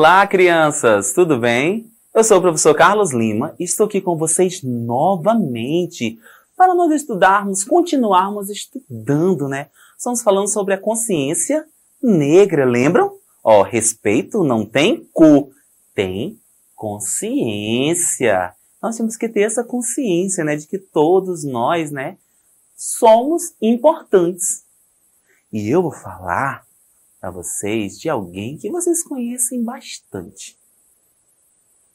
Olá, crianças! Tudo bem? Eu sou o professor Carlos Lima e estou aqui com vocês novamente para nós estudarmos, continuarmos estudando, né? Estamos falando sobre a consciência negra, lembram? Ó, respeito não tem cu, tem consciência. Nós temos que ter essa consciência, né, de que todos nós, né, somos importantes. E eu vou falar para vocês de alguém que vocês conhecem bastante.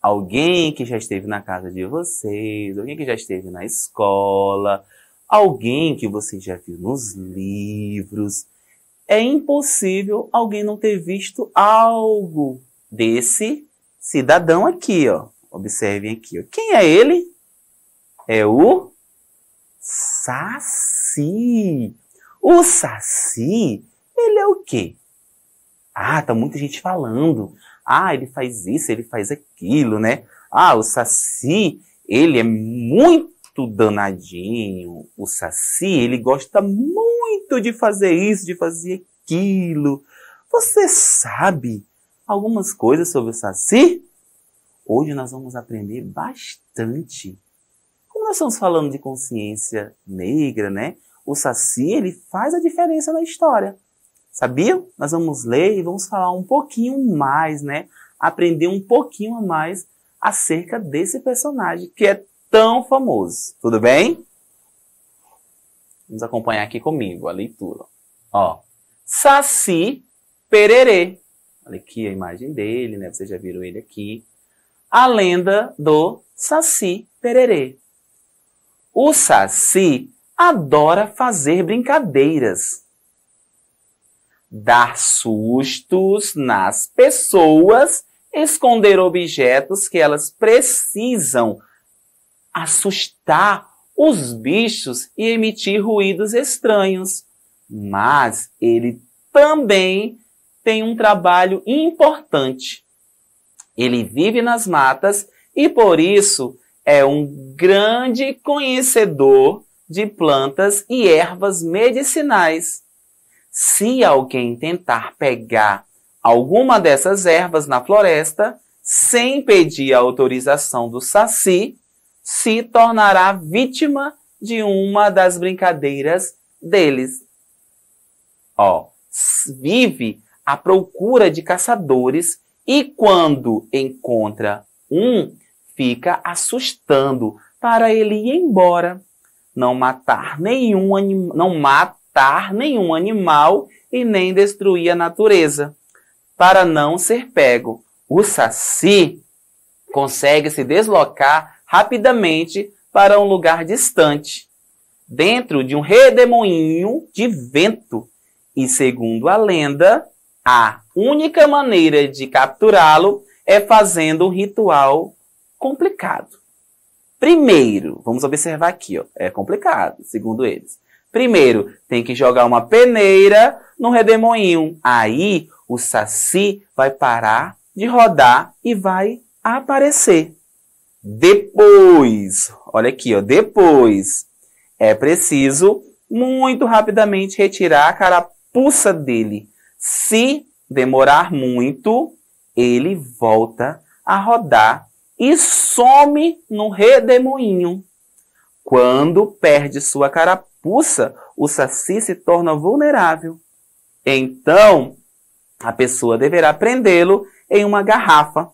Alguém que já esteve na casa de vocês, alguém que já esteve na escola, alguém que você já viu nos livros. É impossível alguém não ter visto algo desse cidadão aqui, ó. Observem aqui, ó. Quem é ele? É o Saci. O Saci, ele é o quê? Ah, tá muita gente falando. Ah, ele faz isso, ele faz aquilo, né? Ah, o Saci, ele é muito danadinho. O Saci, ele gosta muito de fazer isso, de fazer aquilo. Você sabe algumas coisas sobre o Saci? Hoje nós vamos aprender bastante. Como nós estamos falando de consciência negra, né? O Saci, ele faz a diferença na história. Sabia? Nós vamos ler e vamos falar um pouquinho mais, né? Aprender um pouquinho a mais acerca desse personagem que é tão famoso. Tudo bem? Vamos acompanhar aqui comigo a leitura. Ó, Saci Pererê. Olha aqui a imagem dele, né? Vocês já viram ele aqui. A lenda do Saci Pererê. O Saci adora fazer brincadeiras dar sustos nas pessoas, esconder objetos que elas precisam, assustar os bichos e emitir ruídos estranhos. Mas ele também tem um trabalho importante. Ele vive nas matas e por isso é um grande conhecedor de plantas e ervas medicinais se alguém tentar pegar alguma dessas ervas na floresta, sem pedir a autorização do saci, se tornará vítima de uma das brincadeiras deles. Ó, vive à procura de caçadores e quando encontra um, fica assustando para ele ir embora. Não matar nenhum não mata matar nenhum animal e nem destruir a natureza, para não ser pego. O saci consegue se deslocar rapidamente para um lugar distante, dentro de um redemoinho de vento. E segundo a lenda, a única maneira de capturá-lo é fazendo um ritual complicado. Primeiro, vamos observar aqui, ó, é complicado, segundo eles. Primeiro, tem que jogar uma peneira no redemoinho. Aí o saci vai parar de rodar e vai aparecer. Depois, olha aqui, ó, depois é preciso muito rapidamente retirar a carapuça dele. Se demorar muito, ele volta a rodar e some no redemoinho. Quando perde sua carapuça, expulsa, o saci se torna vulnerável. Então, a pessoa deverá prendê-lo em uma garrafa.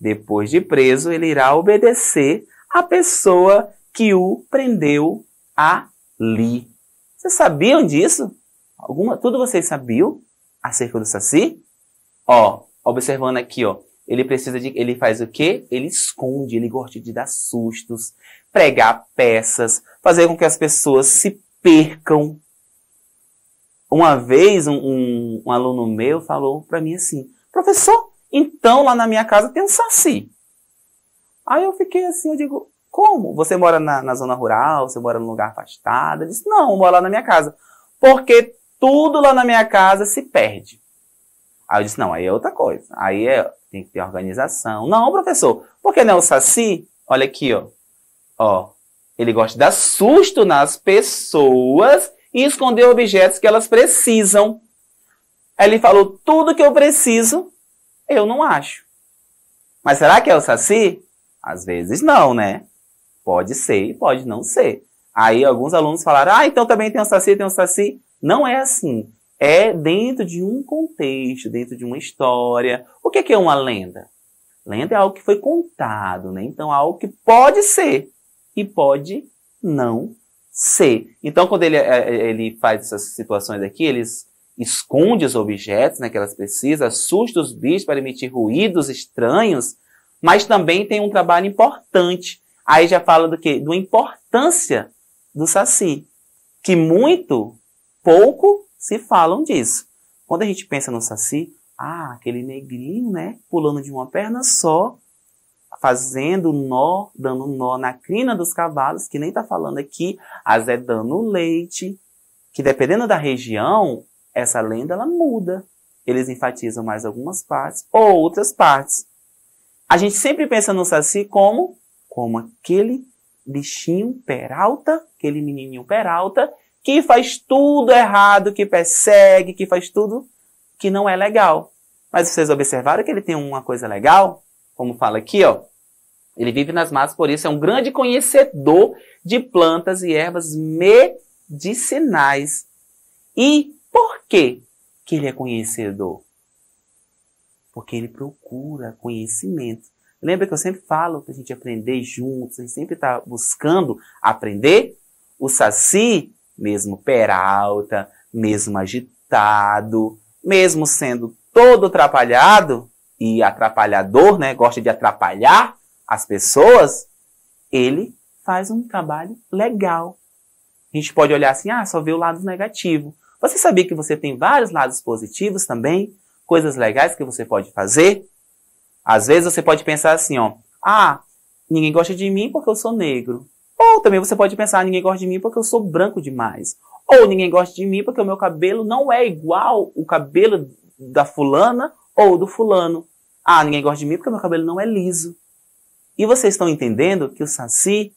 Depois de preso, ele irá obedecer à pessoa que o prendeu ali. Vocês sabiam disso? Alguma, tudo vocês sabiam acerca do saci? Ó, observando aqui, ó. Ele precisa de. Ele faz o quê? Ele esconde, ele gosta de dar sustos, pregar peças, fazer com que as pessoas se percam. Uma vez um, um, um aluno meu falou para mim assim, professor, então lá na minha casa tem um saci. Aí eu fiquei assim, eu digo, como? Você mora na, na zona rural, você mora num lugar afastado? Ele disse, não, eu moro lá na minha casa. Porque tudo lá na minha casa se perde. Aí eu disse, não, aí é outra coisa. Aí é, tem que ter organização. Não, professor, porque não é o Saci? Olha aqui, ó. Ó, ele gosta de dar susto nas pessoas e esconder objetos que elas precisam. Aí ele falou: tudo que eu preciso, eu não acho. Mas será que é o Saci? Às vezes não, né? Pode ser e pode não ser. Aí alguns alunos falaram: ah, então também tem o Saci, tem o Saci. Não é assim. É dentro de um contexto, dentro de uma história. O que é, é uma lenda? Lenda é algo que foi contado, né? Então, é algo que pode ser, e pode não ser. Então, quando ele, é, é, ele faz essas situações aqui, ele esconde os objetos né, que elas precisam, assusta os bichos para emitir ruídos estranhos, mas também tem um trabalho importante. Aí já fala do que? Da importância do saci, que muito, pouco se falam disso. Quando a gente pensa no saci, ah, aquele negrinho, né, pulando de uma perna só, fazendo nó, dando nó na crina dos cavalos, que nem está falando aqui, azedando é leite, que dependendo da região, essa lenda ela muda. Eles enfatizam mais algumas partes ou outras partes. A gente sempre pensa no Saci como como aquele bichinho peralta, aquele menininho peralta, que faz tudo errado, que persegue, que faz tudo que não é legal. Mas vocês observaram que ele tem uma coisa legal? Como fala aqui, ó. Ele vive nas matas, por isso é um grande conhecedor de plantas e ervas medicinais. E por que que ele é conhecedor? Porque ele procura conhecimento. Lembra que eu sempre falo para a gente aprender juntos, a gente sempre está buscando aprender? O Saci, mesmo peralta, mesmo agitado, mesmo sendo todo atrapalhado e atrapalhador, né? Gosta de atrapalhar, as pessoas, ele faz um trabalho legal. A gente pode olhar assim, ah, só vê o lado negativo. Você sabia que você tem vários lados positivos também? Coisas legais que você pode fazer? Às vezes você pode pensar assim, ó, ah, ninguém gosta de mim porque eu sou negro. Ou também você pode pensar, ah, ninguém gosta de mim porque eu sou branco demais. Ou ninguém gosta de mim porque o meu cabelo não é igual o cabelo da fulana ou do fulano. Ah, ninguém gosta de mim porque o meu cabelo não é liso. E vocês estão entendendo que o Saci,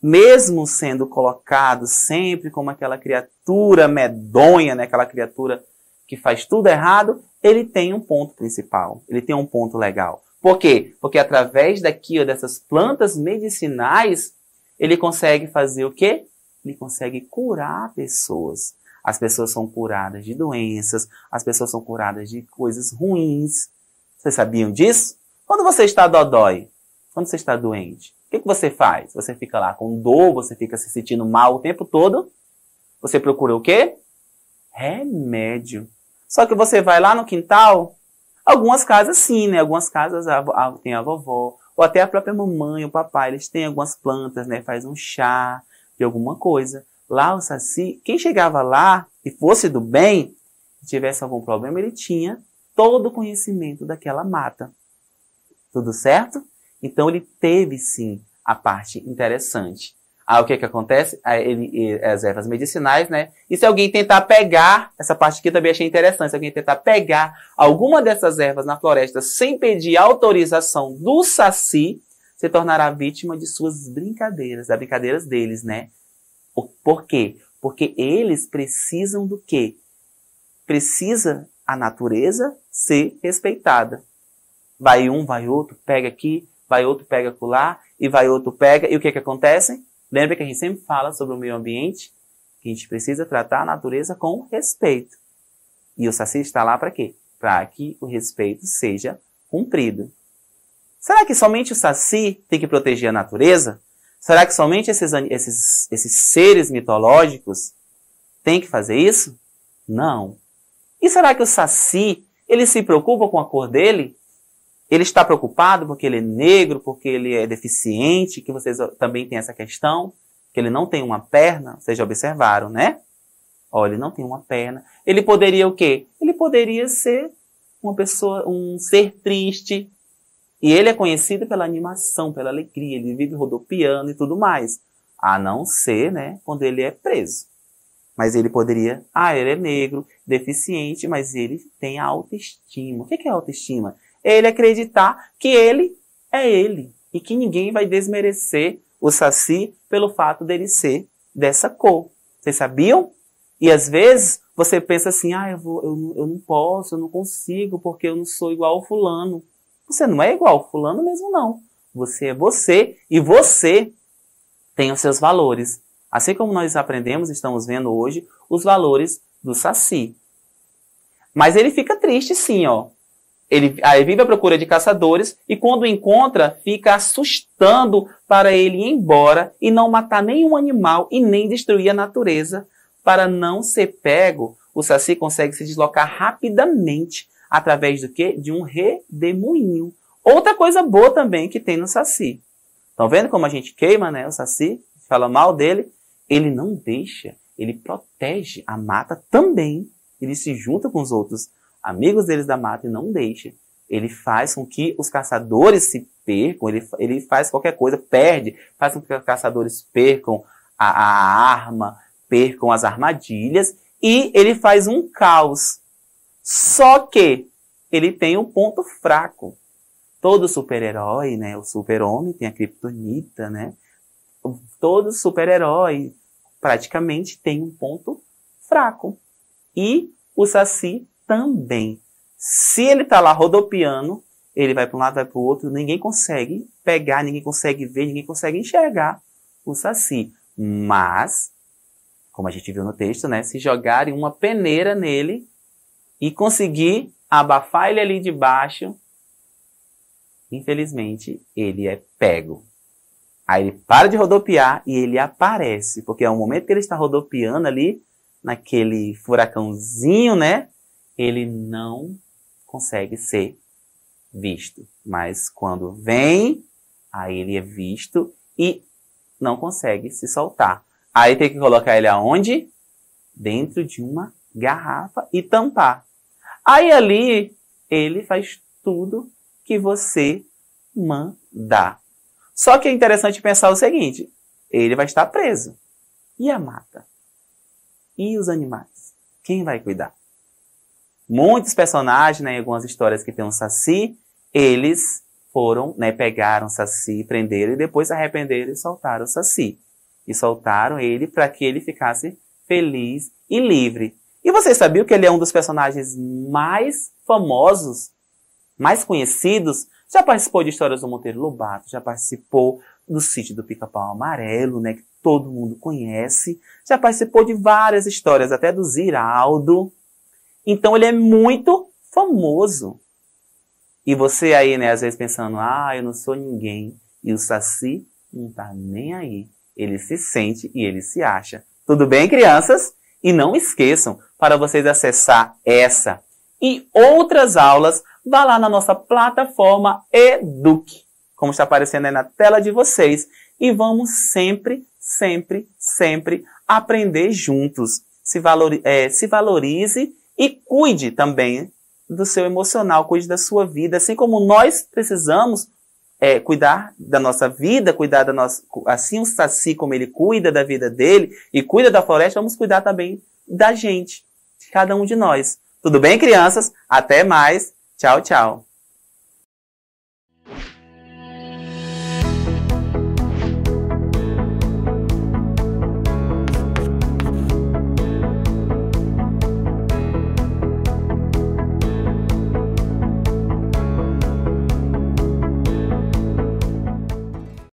mesmo sendo colocado sempre como aquela criatura medonha, né, aquela criatura que faz tudo errado, ele tem um ponto principal, ele tem um ponto legal. Por quê? Porque através daqui, dessas plantas medicinais, ele consegue fazer o quê? Ele consegue curar pessoas. As pessoas são curadas de doenças, as pessoas são curadas de coisas ruins. Vocês sabiam disso? Quando você está dodói, quando você está doente, o que, que você faz? Você fica lá com dor, você fica se sentindo mal o tempo todo. Você procura o quê? Remédio. Só que você vai lá no quintal, algumas casas sim, né? Algumas casas a, a, tem a vovó, ou até a própria mamãe, o papai, eles têm algumas plantas, né? Faz um chá de alguma coisa. Lá o Saci, quem chegava lá e fosse do bem, tivesse algum problema, ele tinha todo o conhecimento daquela mata. Tudo certo? Então ele teve sim a parte interessante. Ah, o que é que acontece? ele, as ervas medicinais, né? E se alguém tentar pegar, essa parte aqui também achei interessante, se alguém tentar pegar alguma dessas ervas na floresta sem pedir autorização do saci, se tornará vítima de suas brincadeiras, das brincadeiras deles, né? Por quê? Porque eles precisam do quê? Precisa a natureza ser respeitada. Vai um, vai outro, pega aqui, vai outro pega lá, e vai outro pega, e o que que acontece? Lembra que a gente sempre fala sobre o meio ambiente? Que a gente precisa tratar a natureza com respeito. E o Saci está lá para quê? Para que o respeito seja cumprido. Será que somente o Saci tem que proteger a natureza? Será que somente esses, esses, esses seres mitológicos têm que fazer isso? Não. E será que o Saci, ele se preocupa com a cor dele? Ele está preocupado porque ele é negro, porque ele é deficiente, que vocês também têm essa questão, que ele não tem uma perna, vocês já observaram, né? Olha, ele não tem uma perna. Ele poderia o quê? Ele poderia ser uma pessoa, um ser triste. E ele é conhecido pela animação, pela alegria, ele vive rodopiando e tudo mais. A não ser, né, quando ele é preso. Mas ele poderia, ah, ele é negro, deficiente, mas ele tem a autoestima. O que é autoestima? ele acreditar que ele é ele e que ninguém vai desmerecer o saci pelo fato dele ser dessa cor. Vocês sabiam? E às vezes você pensa assim, ah, eu, vou, eu, eu não posso, eu não consigo, porque eu não sou igual ao fulano. Você não é igual ao fulano mesmo, não. Você é você e você tem os seus valores. Assim como nós aprendemos, estamos vendo hoje, os valores do Saci. Mas ele fica triste sim, ó. Ele vive à procura de caçadores e quando encontra, fica assustando para ele ir embora e não matar nenhum animal e nem destruir a natureza. Para não ser pego, o saci consegue se deslocar rapidamente através do que? De um redemoinho. Outra coisa boa também que tem no saci. Estão vendo como a gente queima, né? O saci, fala mal dele, ele não deixa, ele protege a mata também. Ele se junta com os outros amigos deles da mata e não deixa. Ele faz com que os caçadores se percam, ele, ele faz qualquer coisa, perde, faz com que os caçadores percam a, a arma, percam as armadilhas e ele faz um caos. Só que ele tem um ponto fraco. Todo super-herói, né? O super-homem tem a kryptonita, né? Todo super-herói praticamente tem um ponto fraco. E o Saci também. Se ele está lá rodopiando, ele vai para um lado, vai para o outro, ninguém consegue pegar, ninguém consegue ver, ninguém consegue enxergar o saci. Mas, como a gente viu no texto, né, se jogarem uma peneira nele e conseguir abafar ele ali de baixo, infelizmente, ele é pego. Aí ele para de rodopiar e ele aparece, porque é o momento que ele está rodopiando ali, naquele furacãozinho, né? ele não consegue ser visto. Mas quando vem, aí ele é visto e não consegue se soltar. Aí tem que colocar ele aonde? Dentro de uma garrafa e tampar. Aí ali ele faz tudo que você manda. Só que é interessante pensar o seguinte: ele vai estar preso. E a mata? E os animais? Quem vai cuidar? muitos personagens, né, em algumas histórias que tem um saci, eles foram, né, pegaram o saci, prenderam e depois se arrependeram e soltaram o saci. E soltaram ele para que ele ficasse feliz e livre. E você sabia que ele é um dos personagens mais famosos, mais conhecidos? Já participou de histórias do Monteiro Lobato, já participou do sítio do Pica-Pau Amarelo, né, que todo mundo conhece. Já participou de várias histórias, até do Ziraldo, então ele é muito famoso. E você aí, né, às vezes pensando, ah, eu não sou ninguém. E o Saci não tá nem aí. Ele se sente e ele se acha. Tudo bem, crianças? E não esqueçam, para vocês acessar essa e outras aulas, vá lá na nossa plataforma Eduque, como está aparecendo aí na tela de vocês. E vamos sempre, sempre, sempre aprender juntos. Se, valori é, se valorize e cuide também do seu emocional, cuide da sua vida, assim como nós precisamos é, cuidar da nossa vida, cuidar da nossa. Assim o Saci, como ele cuida da vida dele e cuida da floresta, vamos cuidar também da gente, cada um de nós. Tudo bem, crianças? Até mais. Tchau, tchau.